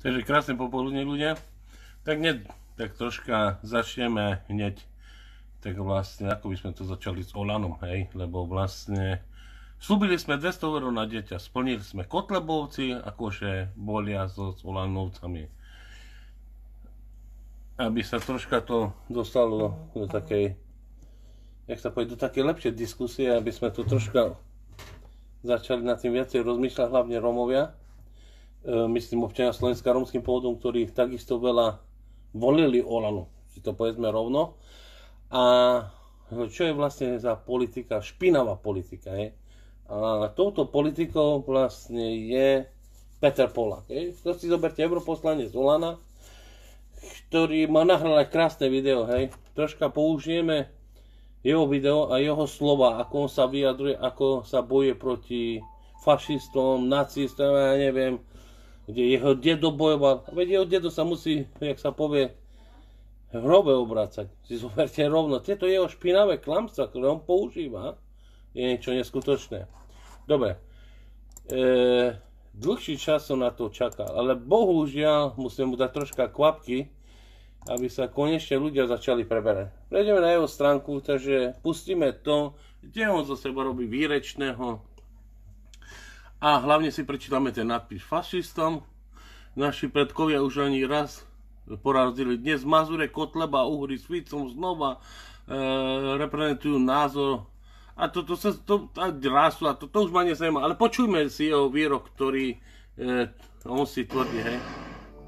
Takže krásne popoludne ľudia. Tak hneď tak troška začneme hneď tak vlastne ako by sme to začali s Olanom, hej, lebo vlastne slúbili sme 200 eur na dieťa, splnili sme Kotlebovci, akože bolia so s Olanovcami. Aby sa troška to dostalo do takej, jak sa povie, do takej lepšej diskusie, aby sme to troška začali nad tým viacej rozmýšľať, hlavne Romovia E, myslím občania Slovenska romským pôvodom, ktorí takisto veľa volili Olanu, si to povedzme rovno. A e, čo je vlastne za politika, špinavá politika, je? A touto politikou vlastne je Peter Polak. Je? To si zoberte europoslanie z Olana, ktorý má aj krásne video, hej. Troška použijeme jeho video a jeho slova, ako on sa vyjadruje, ako sa boje proti fašistom, nacistom, ja neviem, kde jeho dedo bojoval. Veď jeho dedo sa musí, jak sa povie, v hrobe obracať. Si zoberte rovno. Tieto jeho špinavé klamstva, ktoré on používa, je niečo neskutočné. Dobre. E, dlhší čas som na to čakal, ale bohužiaľ musím mu dať troška kvapky, aby sa konečne ľudia začali preberať. Prejdeme na jeho stránku, takže pustíme to, kde on zo seba robí výrečného, a hlavne si prečítame ten nadpis fašistom, naši predkovia už ani raz porazili. Dnes Mazure, Kotleba, Uhry s Vícom znova e, reprezentujú názor a toto sa, to, a a to, to už ma nezajíma, ale počujme si jeho výrok, ktorý e, on si tvrdí, hej.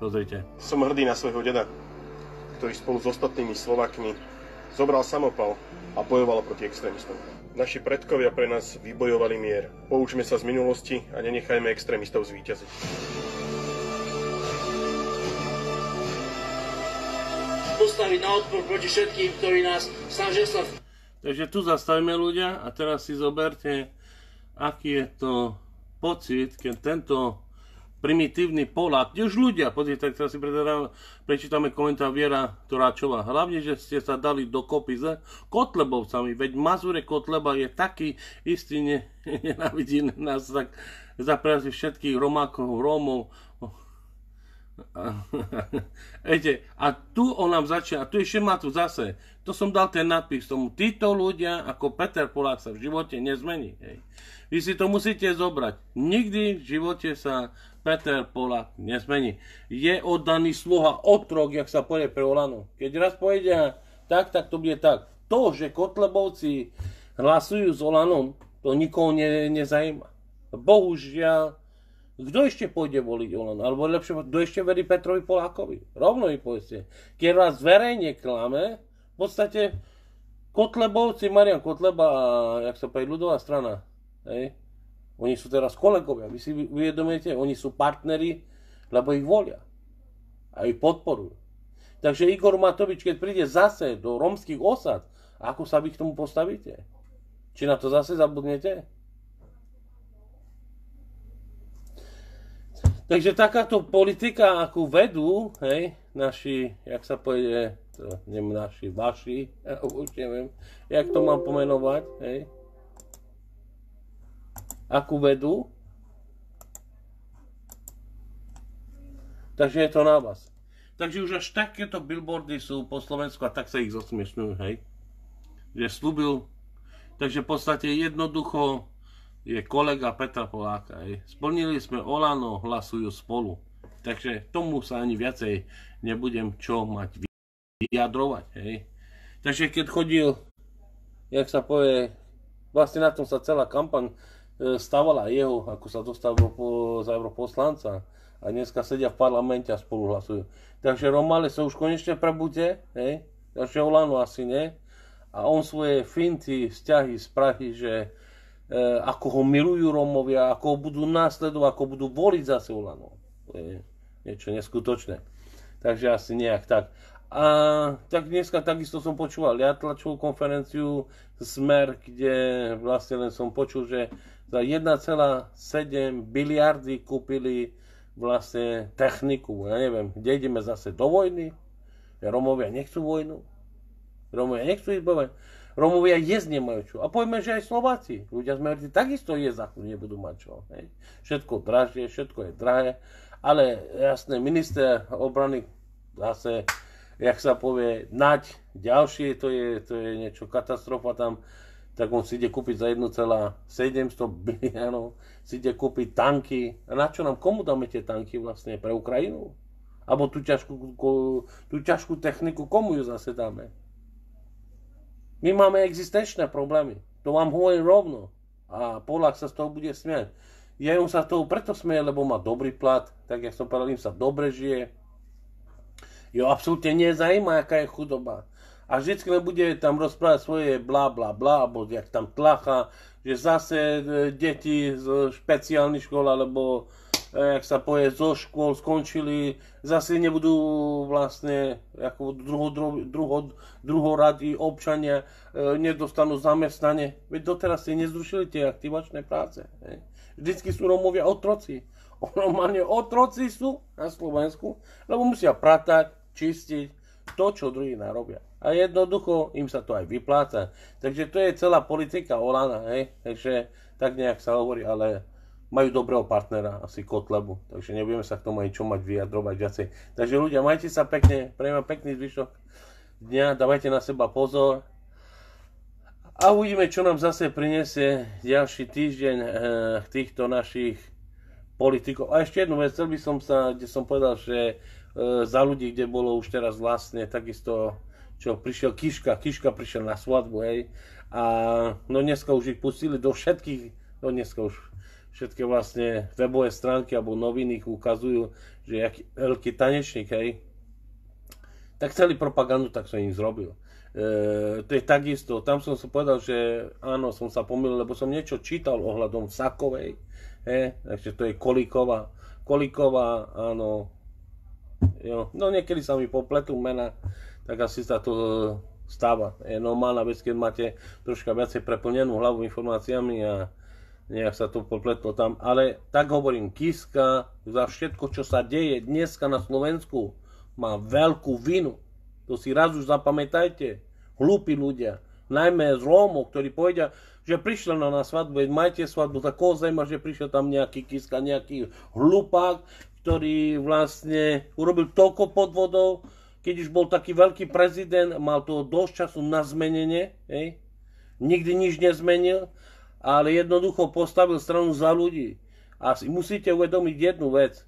Pozrite. Som hrdý na svojho deda, ktorý spolu s ostatnými Slovakmi zobral samopal a bojoval proti extrémistom. Naši predkovia pre nás vybojovali mier. Poučme sa z minulosti a nenechajme extrémistov zvíťaziť. postaviť na odpor proti všetkým, ktorí nás snažia sa... Takže tu zastavíme ľudia a teraz si zoberte, aký je to pocit, keď tento primitívny Polák, už ľudia, pozrite, tak teraz si prečítame komentár Viera Toráčová. Hlavne, že ste sa dali dokopy s Kotlebovcami, veď Mazure Kotleba je taký istý, ne, nenavidí nás tak zaprazi všetkých Romákov, Rómov, Ete, a tu on nám začína, a tu je tu zase, to som dal ten nadpis tomu, títo ľudia ako Peter Polák sa v živote nezmení. Hej. Vy si to musíte zobrať. Nikdy v živote sa Peter Polák nezmení. Je oddaný sluha, otrok, jak sa povie pre Olano. Keď raz povedia tak, tak to bude tak. To, že Kotlebovci hlasujú s Olanom, to nikoho ne, nezajíma. Bohužiaľ, kto ešte pôjde voliť Olano? Alebo lepšie, kto ešte verí Petrovi Polákovi? Rovno mi povedzte. Keď vás verejne klame, v podstate Kotlebovci, Marian Kotleba a, jak sa povedal, ľudová strana, hej? Oni sú teraz kolegovia, vy si uvedomujete, oni sú partneri, lebo ich volia a ich podporujú. Takže Igor Matovič, keď príde zase do romských osad, ako sa vy k tomu postavíte? Či na to zase zabudnete? Takže takáto politika, akú vedú, hej, naši, jak sa povede, to, nie naši, vaši, ja už neviem, jak to mám pomenovať, hej, akú vedú, takže je to na vás. Takže už až takéto billboardy sú po Slovensku a tak sa ich zosmiešňujú, hej. Že slúbil, takže v podstate jednoducho je kolega Petra Poláka. Splnili sme Olano, hlasujú spolu. Takže tomu sa ani viacej nebudem čo mať vyjadrovať. Hej. Takže keď chodil, jak sa povie, vlastne na tom sa celá kampaň e, stavala jeho, ako sa dostal po, za europoslanca a dneska sedia v parlamente a spolu hlasujú. Takže Romale sa už konečne prebude, hej? takže Olano asi nie. A on svoje finty, vzťahy z Prahy, že E, ako ho milujú Rómovia, ako ho budú následovať, ako budú voliť za Siulano. To je niečo neskutočné. Takže asi nejak tak. A tak dneska takisto som počúval ja tlačovú konferenciu Smer, kde vlastne len som počul, že za 1,7 biliardy kúpili vlastne techniku. Ja neviem, kde ideme zase do vojny? Romovia nechcú vojnu. Romovia nechcú ísť do Romovia jesť nemajú čo. A povieme, že aj Slováci. Ľudia sme hovorili, takisto jesť ako nebudú mať čo. Hej. Všetko dražie, všetko je drahé. Ale jasné, minister obrany zase, jak sa povie, nať ďalšie, to je, to je niečo katastrofa tam tak on si ide kúpiť za 1,700 biliónov, si ide kúpiť tanky. A na čo nám, komu dáme tie tanky vlastne? Pre Ukrajinu? Alebo tú ťažkú, tú ťažkú techniku, komu ju zase dáme? My máme existenčné problémy. To vám hovorím rovno. A Polák sa z toho bude smiať. Ja im sa z toho preto smie, lebo má dobrý plat. Tak jak som povedal, im sa dobre žije. Jo, absolútne nezajíma, aká je chudoba. A vždycky len bude tam rozprávať svoje bla bla bla, alebo jak tam tlacha, že zase e, deti z špeciálnych škôl, alebo jak eh, sa povie, zo škôl skončili, zase nebudú vlastne ako druho, druhoradí občania, eh, nedostanú zamestnanie. Veď doteraz si nezrušili tie aktivačné práce. Vždycky sú Romovia otroci. Normálne otroci sú na Slovensku, lebo musia pratať, čistiť, to, čo druhý narobia. A jednoducho im sa to aj vypláca. Takže to je celá politika Olana, hej? Takže tak nejak sa hovorí, ale majú dobrého partnera, asi Kotlebu, takže nebudeme sa k tomu aj čo mať vyjadrovať viacej. Takže ľudia, majte sa pekne, prejme pekný zvyšok dňa, dávajte na seba pozor a uvidíme, čo nám zase prinesie ďalší týždeň e, týchto našich politikov. A ešte jednu vec, chcel by som sa, kde som povedal, že e, za ľudí, kde bolo už teraz vlastne takisto čo prišiel Kiška, Kiška prišiel na svadbu, hej. A no dneska už ich pustili do všetkých, no dneska už všetky vlastne webové stránky alebo noviny ukazujú, že jaký veľký tanečník, hej, tak celý propagandu tak som im zrobil. E, to je takisto, tam som si povedal, že áno, som sa pomýlil, lebo som niečo čítal ohľadom Sakovej, hej, takže to je Kolíková, Kolikova, áno, jo, no niekedy sa mi popletú mena, tak asi sa to stáva. Je normálna vec, keď máte troška viacej preplnenú hlavu informáciami a nejak sa to popletlo tam, ale tak hovorím, Kiska za všetko, čo sa deje dneska na Slovensku, má veľkú vinu. To si raz už zapamätajte. Hlúpi ľudia, najmä z Rómo, ktorí povedia, že prišiel na nás svadbu, veď majte svadbu, tak koho zaujíma, že prišiel tam nejaký Kiska, nejaký hlupák, ktorý vlastne urobil toľko podvodov, keď už bol taký veľký prezident, mal toho dosť času na zmenenie, hej? nikdy nič nezmenil, ale jednoducho postavil stranu za ľudí. A si musíte uvedomiť jednu vec.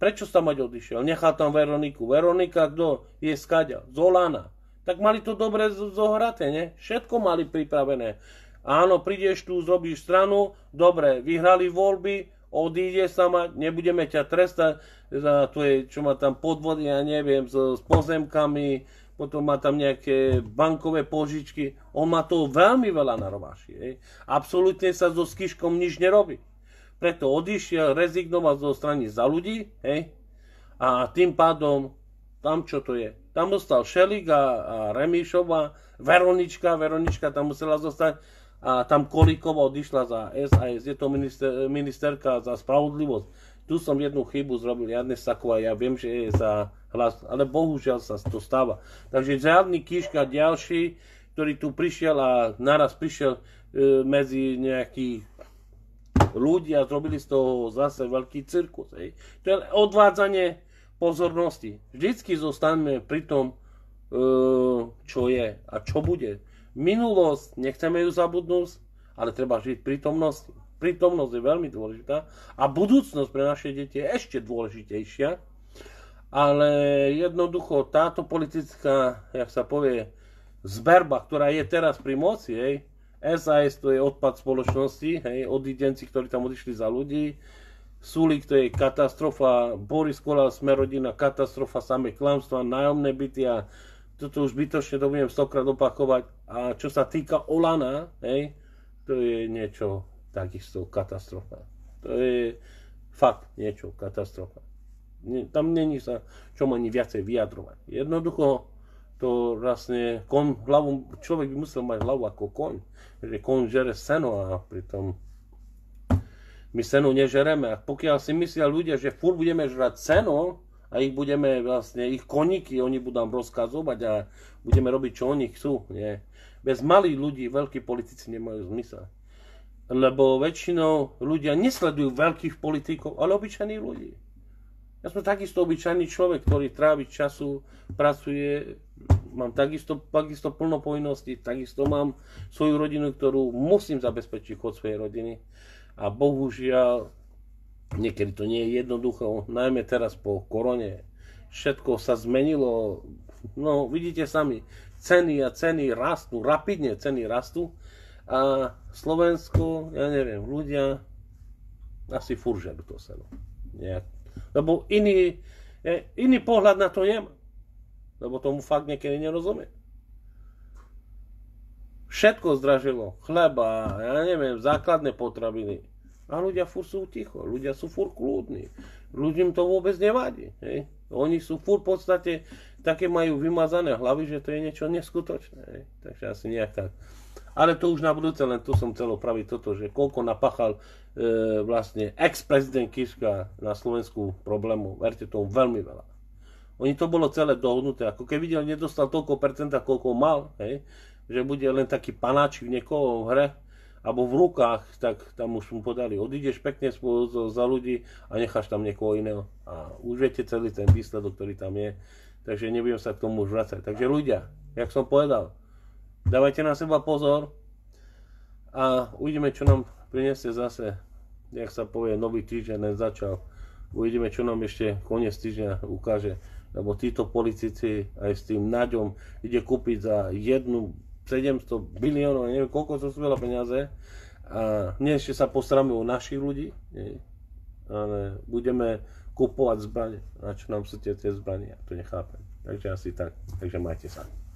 Prečo sa mať odišiel? Nechal tam Veroniku. Veronika kto? Je skaďa. Zolana. Tak mali to dobre zohraté, ne? Všetko mali pripravené. Áno, prídeš tu, zrobíš stranu, dobre, vyhrali voľby, odíde sa mať, nebudeme ťa trestať za čo ma tam podvody, ja neviem, s pozemkami, potom má tam nejaké bankové požičky. On má toho veľmi veľa narováši. Hej. Absolutne sa so Skiškom nič nerobí. Preto odišiel, rezignoval zo strany za ľudí hej. a tým pádom tam čo to je. Tam ostal Šelik a, a Veronička, Veronička tam musela zostať a tam Kolíková odišla za SAS, je to minister, ministerka za spravodlivosť tu som jednu chybu zrobil, ja Sakova, ja viem, že je za hlas, ale bohužiaľ sa to stáva. Takže žiadny kýška ďalší, ktorý tu prišiel a naraz prišiel e, medzi nejakých ľudí a zrobili z toho zase veľký cirkus. Hej. To je odvádzanie pozornosti. Vždycky zostaneme pri tom, e, čo je a čo bude. Minulosť, nechceme ju zabudnúť, ale treba žiť prítomnosti prítomnosť je veľmi dôležitá a budúcnosť pre naše deti je ešte dôležitejšia, ale jednoducho táto politická, jak sa povie, zberba, ktorá je teraz pri moci, hej, SAS to je odpad spoločnosti, hej, odidenci, ktorí tam odišli za ľudí, Sulik to je katastrofa, Boris Kola, Smerodina, katastrofa, samé klamstva, nájomné byty a toto už bytočne to budem stokrát opakovať. A čo sa týka Olana, hej, to je niečo takisto katastrofa. To je fakt niečo, katastrofa. Tam není sa čo ani viacej vyjadrovať. Jednoducho to vlastne kon, hlavu, človek by musel mať hlavu ako koň, že koň žere seno a pritom my seno nežereme. A pokiaľ si myslia ľudia, že furt budeme žrať seno a ich budeme vlastne, ich koníky, oni budú nám rozkazovať a budeme robiť, čo oni chcú. Nie. Bez malých ľudí veľkí politici nemajú zmysel lebo väčšinou ľudia nesledujú veľkých politikov, ale obyčajných ľudí. Ja som takisto obyčajný človek, ktorý trávi času, pracuje, mám takisto, takisto plno povinností, takisto mám svoju rodinu, ktorú musím zabezpečiť chod svojej rodiny. A bohužiaľ, niekedy to nie je jednoduché, najmä teraz po korone. Všetko sa zmenilo, no vidíte sami, ceny a ceny rastú, rapidne ceny rastú. A Slovensko, ja neviem, ľudia asi furžajú to seno. Nie. Lebo iný, e, iný pohľad na to nemá. Lebo tomu fakt niekedy nerozumie. Všetko zdražilo. Chleba, ja neviem, základné potraviny. A ľudia fur sú ticho, ľudia sú fur kľudní. Ľudím to vôbec nevadí. Hej. Oni sú fur v podstate také majú vymazané hlavy, že to je niečo neskutočné. Ne? Takže asi nejak tak. Ale to už na budúce, len tu som chcel opraviť toto, že koľko napáchal e, vlastne ex-prezident Kiska na Slovensku problému. Verte tomu veľmi veľa. Oni to bolo celé dohodnuté. Ako keď videl, nedostal toľko percenta, koľko mal, hej, že bude len taký panáčik niekoho v hre, alebo v rukách, tak tam už mu podali, odídeš pekne spolu za ľudí a necháš tam niekoho iného. A už viete celý ten výsledok, ktorý tam je. Takže nebudem sa k tomu už vracať. Takže ľudia, jak som povedal, dávajte na seba pozor a uvidíme, čo nám priniesie zase, jak sa povie, nový týždeň začal. Uvidíme, čo nám ešte koniec týždňa ukáže. Lebo títo politici aj s tým naďom ide kúpiť za jednu 700 miliónov, neviem koľko to sú veľa peniaze. A nie ešte sa o našich ľudí, ale budeme kupovať zbraň, na čo nám sú tie, tie zbranie, ja to nechápem. Takže asi tak. Takže majte sa.